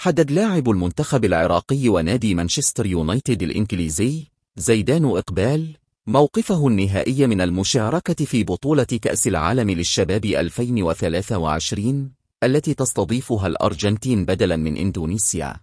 حدد لاعب المنتخب العراقي ونادي مانشستر يونايتد الإنجليزي زيدان إقبال موقفه النهائي من المشاركة في بطولة كأس العالم للشباب 2023 التي تستضيفها الأرجنتين بدلا من إندونيسيا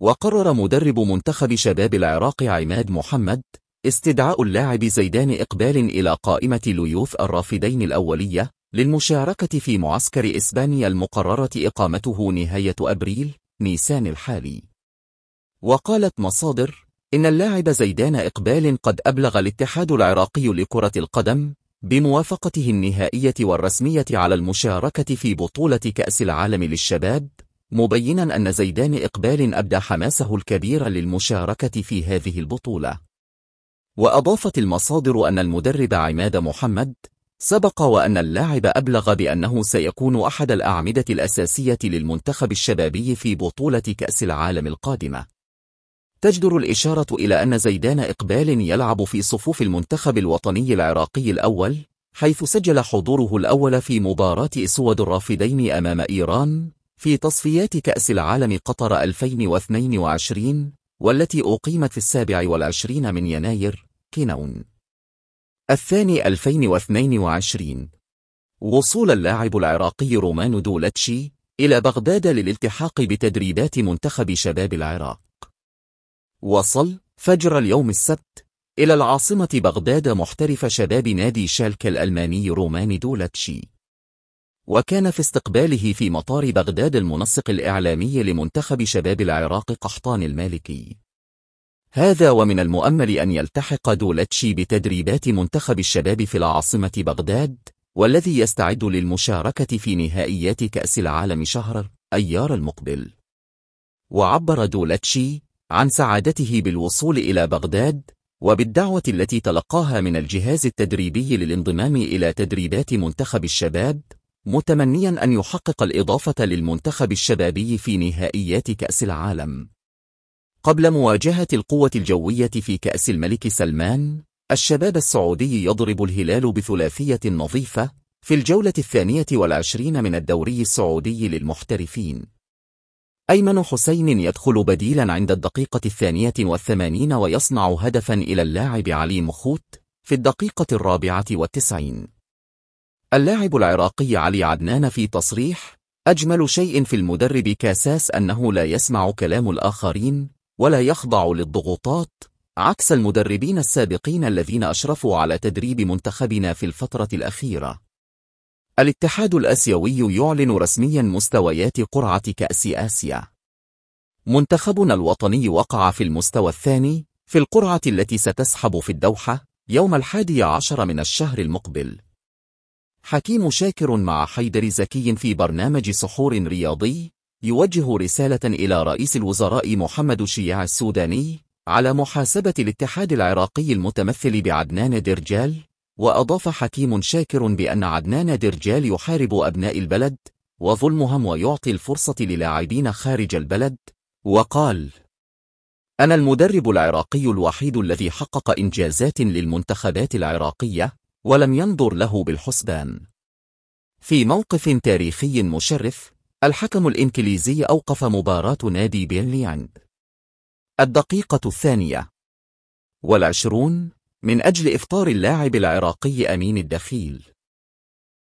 وقرر مدرب منتخب شباب العراق عماد محمد استدعاء اللاعب زيدان إقبال إلى قائمة ليوف الرافدين الأولية للمشاركة في معسكر إسبانيا المقررة إقامته نهاية أبريل نيسان الحالي وقالت مصادر إن اللاعب زيدان إقبال قد أبلغ الاتحاد العراقي لكرة القدم بموافقته النهائية والرسمية على المشاركة في بطولة كأس العالم للشباب مبينا أن زيدان إقبال أبدى حماسه الكبير للمشاركة في هذه البطولة وأضافت المصادر أن المدرب عماد محمد سبق وأن اللاعب أبلغ بأنه سيكون أحد الأعمدة الأساسية للمنتخب الشبابي في بطولة كأس العالم القادمة. تجدر الإشارة إلى أن زيدان إقبال يلعب في صفوف المنتخب الوطني العراقي الأول، حيث سجل حضوره الأول في مباراة أسود الرافدين أمام إيران في تصفيات كأس العالم قطر 2022 والتي أقيمت في السابع والعشرين من يناير كينون الثاني 2022 وصول اللاعب العراقي رومان دولتشي إلى بغداد للالتحاق بتدريبات منتخب شباب العراق وصل فجر اليوم السبت إلى العاصمة بغداد محترف شباب نادي شالك الألماني رومان دولتشي وكان في استقباله في مطار بغداد المنسق الإعلامي لمنتخب شباب العراق قحطان المالكي هذا ومن المؤمل أن يلتحق دولتشي بتدريبات منتخب الشباب في العاصمة بغداد والذي يستعد للمشاركة في نهائيات كأس العالم شهر أيار المقبل وعبر دولتشي عن سعادته بالوصول إلى بغداد وبالدعوة التي تلقاها من الجهاز التدريبي للانضمام إلى تدريبات منتخب الشباب متمنيا أن يحقق الإضافة للمنتخب الشبابي في نهائيات كأس العالم قبل مواجهة القوة الجوية في كأس الملك سلمان الشباب السعودي يضرب الهلال بثلاثية نظيفة في الجولة الثانية والعشرين من الدوري السعودي للمحترفين أيمن حسين يدخل بديلا عند الدقيقة الثانية والثمانين ويصنع هدفا إلى اللاعب علي مخوت في الدقيقة الرابعة والتسعين اللاعب العراقي علي عدنان في تصريح أجمل شيء في المدرب كاساس أنه لا يسمع كلام الآخرين ولا يخضع للضغوطات عكس المدربين السابقين الذين أشرفوا على تدريب منتخبنا في الفترة الأخيرة الاتحاد الأسيوي يعلن رسميا مستويات قرعة كأس آسيا منتخبنا الوطني وقع في المستوى الثاني في القرعة التي ستسحب في الدوحة يوم الحادي عشر من الشهر المقبل حكيم شاكر مع حيدر زكي في برنامج سحور رياضي يوجه رسالة إلى رئيس الوزراء محمد الشيع السوداني على محاسبة الاتحاد العراقي المتمثل بعدنان درجال وأضاف حكيم شاكر بأن عدنان درجال يحارب أبناء البلد وظلمهم ويعطي الفرصة للاعبين خارج البلد وقال أنا المدرب العراقي الوحيد الذي حقق إنجازات للمنتخبات العراقية ولم ينظر له بالحسبان في موقف تاريخي مشرف الحكم الإنكليزي أوقف مباراة نادي بيرلي عند الدقيقة الثانية والعشرون من أجل إفطار اللاعب العراقي أمين الدخيل